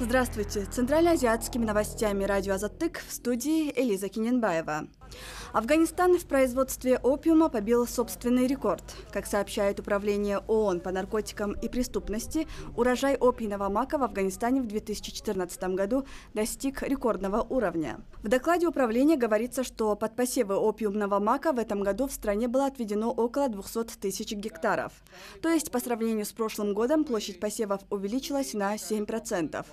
Здравствуйте. Центральноазиатскими новостями радио «Азаттык» в студии Элиза Киненбаева. Афганистан в производстве опиума побил собственный рекорд. Как сообщает Управление ООН по наркотикам и преступности, урожай опийного мака в Афганистане в 2014 году достиг рекордного уровня. В докладе управления говорится, что под посевы опиумного мака в этом году в стране было отведено около 200 тысяч гектаров. То есть по сравнению с прошлым годом площадь посевов увеличилась на 7%.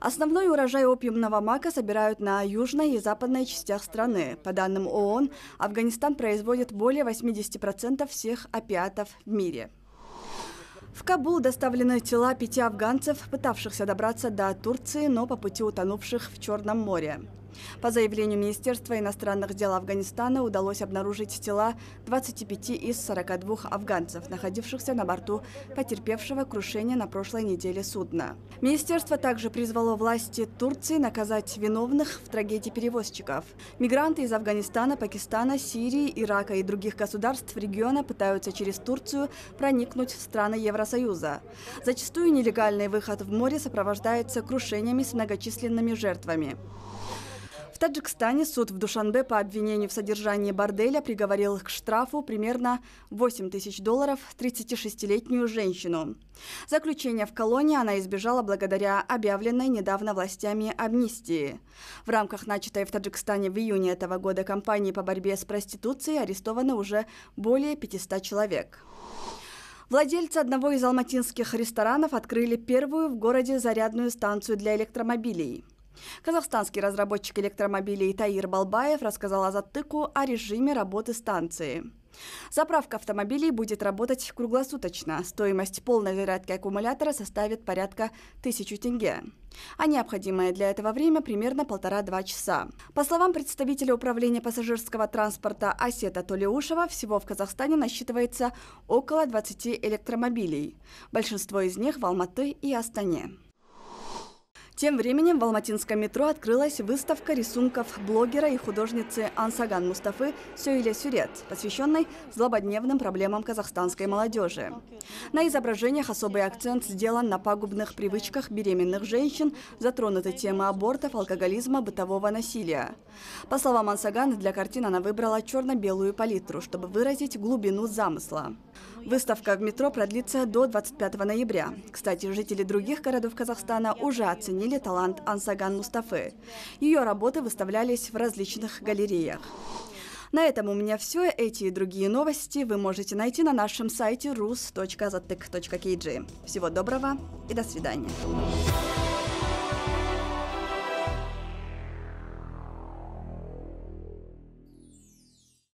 Основной урожай опиумного мака собирают на южной и западной частях страны. По данным данным ООН, Афганистан производит более 80% всех опиатов в мире. В Кабул доставлены тела пяти афганцев, пытавшихся добраться до Турции, но по пути утонувших в Черном море. По заявлению Министерства иностранных дел Афганистана удалось обнаружить тела 25 из 42 афганцев, находившихся на борту потерпевшего крушение на прошлой неделе судна. Министерство также призвало власти Турции наказать виновных в трагедии перевозчиков. Мигранты из Афганистана, Пакистана, Сирии, Ирака и других государств региона пытаются через Турцию проникнуть в страны Евросоюза. Зачастую нелегальный выход в море сопровождается крушениями с многочисленными жертвами. В Таджикистане суд в Душанбе по обвинению в содержании борделя приговорил к штрафу примерно 8 тысяч долларов 36-летнюю женщину. Заключение в колонии она избежала благодаря объявленной недавно властями амнистии. В рамках начатой в Таджикистане в июне этого года кампании по борьбе с проституцией арестовано уже более 500 человек. Владельцы одного из алматинских ресторанов открыли первую в городе зарядную станцию для электромобилей. Казахстанский разработчик электромобилей Таир Балбаев рассказал о затыку о режиме работы станции. Заправка автомобилей будет работать круглосуточно. Стоимость полной зарядки аккумулятора составит порядка 1000 тенге. А необходимое для этого время примерно полтора-два часа. По словам представителя управления пассажирского транспорта Асета Толиушева, всего в Казахстане насчитывается около 20 электромобилей. Большинство из них в Алматы и Астане. Тем временем в алматинском метро открылась выставка рисунков блогера и художницы Ансаган Мустафы Сюиле Сюрет, посвященной злободневным проблемам казахстанской молодежи. На изображениях особый акцент сделан на пагубных привычках беременных женщин, затронуты темы абортов, алкоголизма, бытового насилия. По словам Ансаган, для картин она выбрала черно-белую палитру, чтобы выразить глубину замысла. Выставка в метро продлится до 25 ноября. Кстати, жители других городов Казахстана уже оценили оценили талант Ансаган Мустафы. Ее работы выставлялись в различных галереях. На этом у меня все. Эти и другие новости вы можете найти на нашем сайте rus.zatyk.kg. Всего доброго и до свидания.